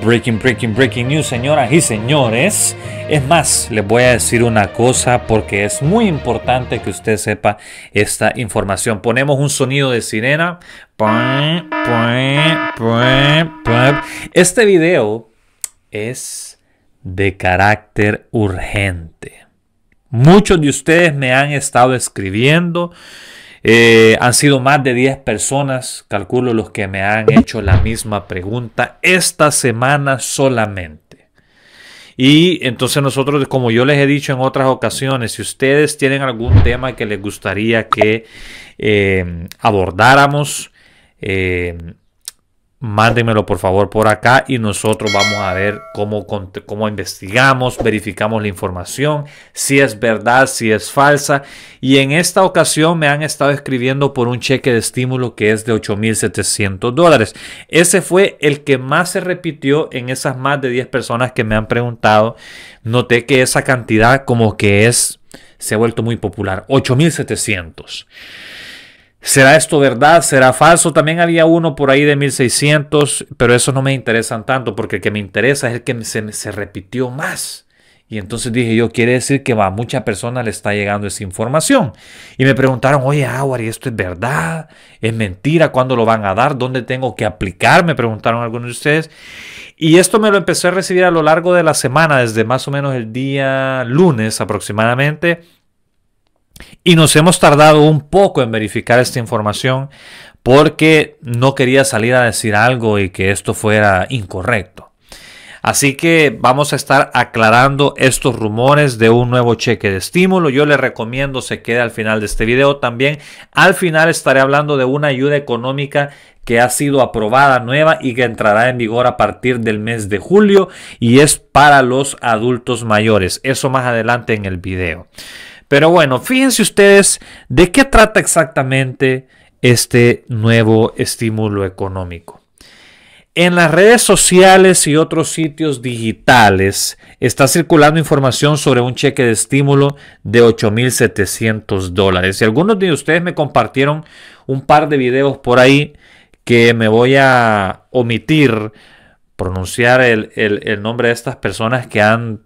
Breaking, breaking, breaking news, señoras y señores. Es más, les voy a decir una cosa porque es muy importante que usted sepa esta información. Ponemos un sonido de sirena. Este video es de carácter urgente. Muchos de ustedes me han estado escribiendo eh, han sido más de 10 personas, calculo los que me han hecho la misma pregunta esta semana solamente. Y entonces nosotros, como yo les he dicho en otras ocasiones, si ustedes tienen algún tema que les gustaría que eh, abordáramos, eh, mándenmelo por favor por acá y nosotros vamos a ver cómo, cómo investigamos, verificamos la información, si es verdad, si es falsa. Y en esta ocasión me han estado escribiendo por un cheque de estímulo que es de 8.700 dólares. Ese fue el que más se repitió en esas más de 10 personas que me han preguntado. Noté que esa cantidad como que es, se ha vuelto muy popular, 8.700. ¿Será esto verdad? ¿Será falso? También había uno por ahí de 1600, pero eso no me interesan tanto porque el que me interesa es el que se, repitió más. Y entonces dije yo, quiere decir que a mucha persona le está llegando esa información. Y me preguntaron, oye, Aguari, ¿esto es verdad? ¿Es mentira? ¿Cuándo lo van a dar? ¿Dónde tengo que aplicar? Me preguntaron algunos de ustedes. Y esto me lo empecé a recibir a lo largo de la semana, desde más o menos el día lunes aproximadamente y nos hemos tardado un poco en verificar esta información porque no quería salir a decir algo y que esto fuera incorrecto. Así que vamos a estar aclarando estos rumores de un nuevo cheque de estímulo. Yo les recomiendo se quede al final de este video también. Al final estaré hablando de una ayuda económica que ha sido aprobada nueva y que entrará en vigor a partir del mes de julio y es para los adultos mayores. Eso más adelante en el video. Pero bueno, fíjense ustedes de qué trata exactamente este nuevo estímulo económico. En las redes sociales y otros sitios digitales está circulando información sobre un cheque de estímulo de 8.700 dólares. Y algunos de ustedes me compartieron un par de videos por ahí que me voy a omitir pronunciar el, el nombre de estas personas que han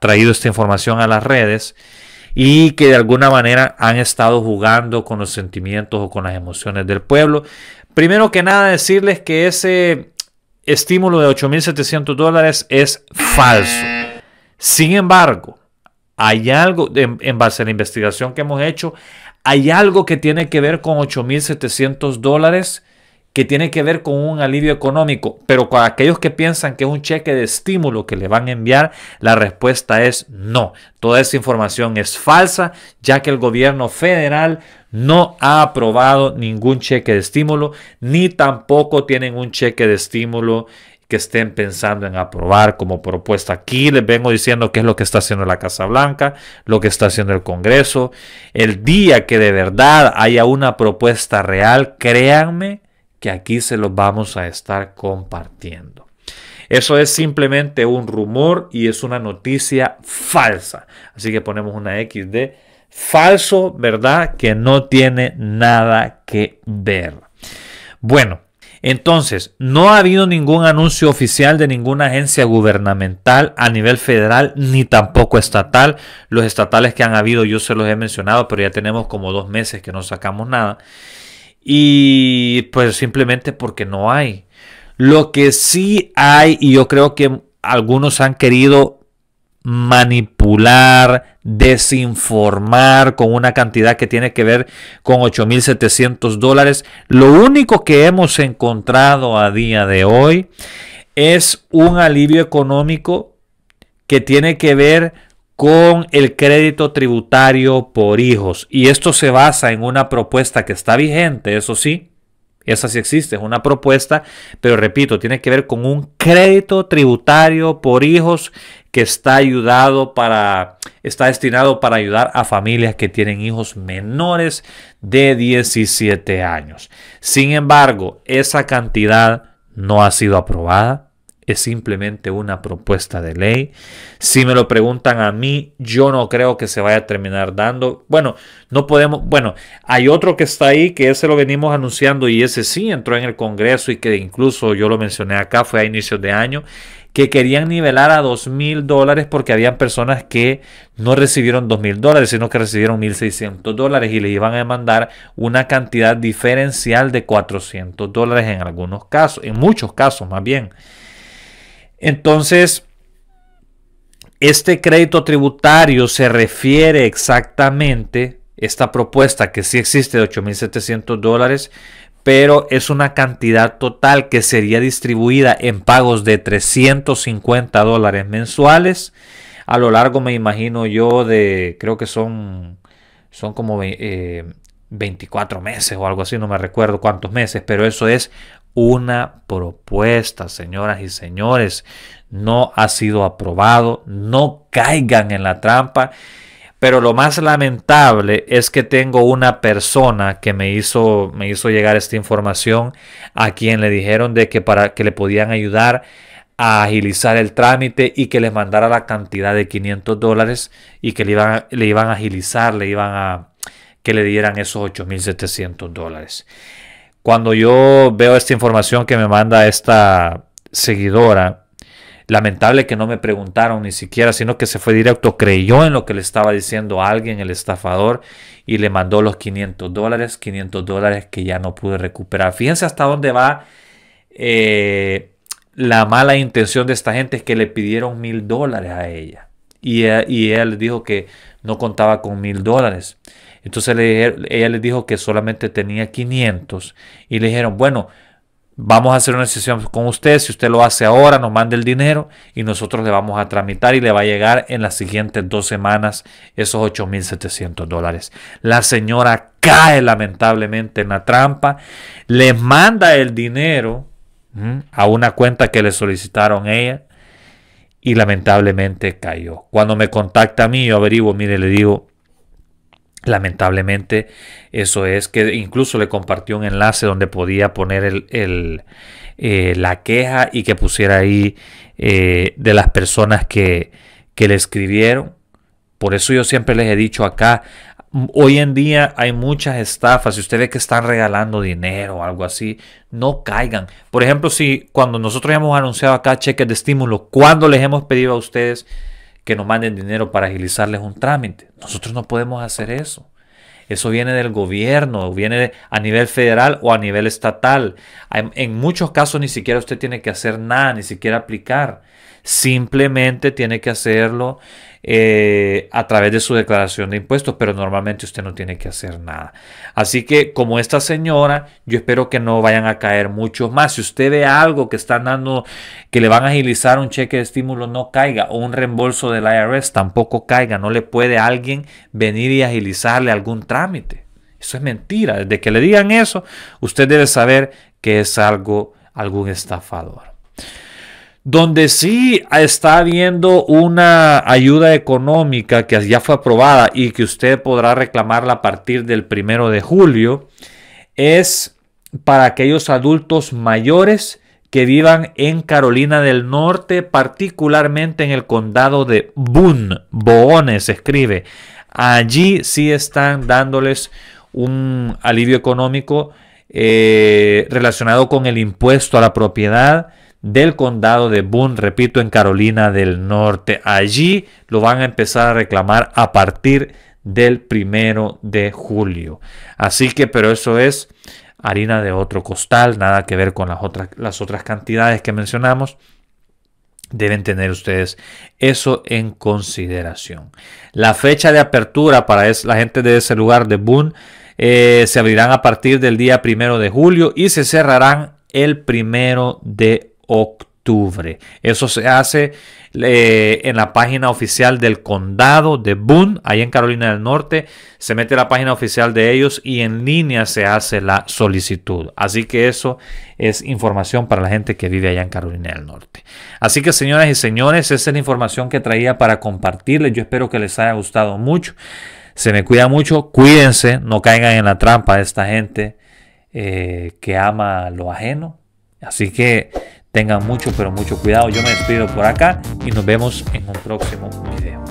traído esta información a las redes y que de alguna manera han estado jugando con los sentimientos o con las emociones del pueblo. Primero que nada decirles que ese estímulo de 8.700 dólares es falso. Sin embargo, hay algo, en, base a la investigación que hemos hecho, hay algo que tiene que ver con 8.700 dólares que tiene que ver con un alivio económico, pero para aquellos que piensan que es un cheque de estímulo que le van a enviar, la respuesta es no. Toda esa información es falsa, ya que el gobierno federal no ha aprobado ningún cheque de estímulo, ni tampoco tienen un cheque de estímulo que estén pensando en aprobar como propuesta. Aquí les vengo diciendo qué es lo que está haciendo la Casa Blanca, lo que está haciendo el Congreso. El día que de verdad haya una propuesta real, créanme que aquí se los vamos a estar compartiendo. Eso es simplemente un rumor y es una noticia falsa. Así que ponemos una X de falso, ¿verdad? Que no tiene nada que ver. Bueno, entonces, no ha habido ningún anuncio oficial de ninguna agencia gubernamental a nivel federal ni tampoco estatal. Los estatales que han habido yo se los he mencionado, pero ya tenemos como dos meses que no sacamos nada. Y pues simplemente porque no hay. Lo que sí hay, y yo creo que algunos han querido manipular, desinformar con una cantidad que tiene que ver con 8.700 dólares. Lo único que hemos encontrado a día de hoy es un alivio económico que tiene que ver con el crédito tributario por hijos. Y esto se basa en una propuesta que está vigente, eso sí, esa sí existe, es una propuesta, pero repito, tiene que ver con un crédito tributario por hijos que está ayudado para, está destinado para ayudar a familias que tienen hijos menores de 17 años. Sin embargo, esa cantidad no ha sido aprobada, es simplemente una propuesta de ley. Si me lo preguntan a mí, yo no creo que se vaya a terminar dando. Bueno, no podemos, bueno, hay otro que está ahí que ese lo venimos anunciando y ese sí entró en el Congreso y que incluso yo lo mencioné acá, fue a inicios de año, que querían nivelar a dos mil dólares porque habían personas que no recibieron dos mil dólares, sino que recibieron 1.600 dólares y les iban a demandar una cantidad diferencial de 400 dólares en algunos casos, en muchos casos más bien. Entonces, este crédito tributario se refiere exactamente, esta propuesta que sí existe de 8.700 dólares, pero es una cantidad total que sería distribuida en pagos de 350 dólares mensuales. A lo largo me imagino yo de, creo que son, son como 24 eh, meses o algo así, no me recuerdo cuántos meses, pero eso es una propuesta, señoras y señores. No ha sido aprobado, no caigan en la trampa. Pero lo más lamentable es que tengo una persona que me hizo, me hizo llegar esta información a quien le dijeron de que para que le podían ayudar a agilizar el trámite y que les mandara la cantidad de 500 dólares y que le iban, le iban a agilizar, le iban a que le dieran esos 8.700 dólares cuando yo veo esta información que me manda esta seguidora, lamentable que no me preguntaron ni siquiera, sino que se fue directo, creyó en lo que le estaba diciendo alguien, el estafador, y le mandó los 500 dólares, 500 dólares que ya no pude recuperar. Fíjense hasta dónde va eh, la mala intención de esta gente, es que le pidieron mil dólares a ella. Y, e, él dijo que no contaba con mil dólares. Entonces le, ella les dijo que solamente tenía 500 y le dijeron, bueno, vamos a hacer una sesión con usted, si usted lo hace ahora, nos manda el dinero y nosotros le vamos a tramitar y le va a llegar en las siguientes dos semanas esos 8.700 dólares. La señora cae lamentablemente en la trampa, le manda el dinero a una cuenta que le solicitaron ella y lamentablemente cayó. Cuando me contacta a mí, yo averiguo, mire, le digo, Lamentablemente, eso es que incluso le compartió un enlace donde podía poner el, eh, la queja y que pusiera ahí eh, de las personas que, le escribieron. Por eso yo siempre les he dicho acá, hoy en día hay muchas estafas. Si ustedes que están regalando dinero o algo así, no caigan. Por ejemplo, si cuando nosotros hemos anunciado acá cheques de estímulo, cuando les hemos pedido a ustedes que nos manden dinero para agilizarles un trámite. Nosotros no podemos hacer eso. Eso viene del gobierno, viene a nivel federal o a nivel estatal. en muchos casos ni siquiera usted tiene que hacer nada, ni siquiera aplicar. Simplemente tiene que hacerlo eh, a través de su declaración de impuestos, pero normalmente usted no tiene que hacer nada. Así que como esta señora, yo espero que no vayan a caer muchos más. Si usted ve algo que están dando, que le van a agilizar un cheque de estímulo, no caiga, o un reembolso del IRS tampoco caiga, no le puede alguien venir y agilizarle algún trámite. Eso es mentira. Desde que le digan eso, usted debe saber que es algo, algún estafador donde sí está habiendo una ayuda económica que ya fue aprobada y que usted podrá reclamarla a partir del primero de julio, es para aquellos adultos mayores que vivan en Carolina del Norte, particularmente en el condado de Boone, Boone se escribe. Allí sí están dándoles un alivio económico eh, relacionado con el impuesto a la propiedad del condado de Boone, repito, en Carolina del Norte. Allí lo van a empezar a reclamar a partir del primero de julio. Así que, pero eso es harina de otro costal, nada que ver con las otras, las otras cantidades que mencionamos. Deben tener ustedes eso en consideración. La fecha de apertura para la gente de ese lugar de Boone eh, se abrirán a partir del día primero de julio y se cerrarán el primero de octubre. Eso se hace eh, en la página oficial del condado de Boone, ahí en Carolina del Norte. Se mete la página oficial de ellos y en línea se hace la solicitud. Así que eso es información para la gente que vive allá en Carolina del Norte. Así que señoras y señores, esa es la información que traía para compartirles. Yo espero que les haya gustado mucho. Se me cuida mucho, cuídense, no caigan en la trampa de esta gente eh, que ama lo ajeno. Así que Tengan mucho, pero mucho cuidado. Yo me despido por acá y nos vemos en un próximo video.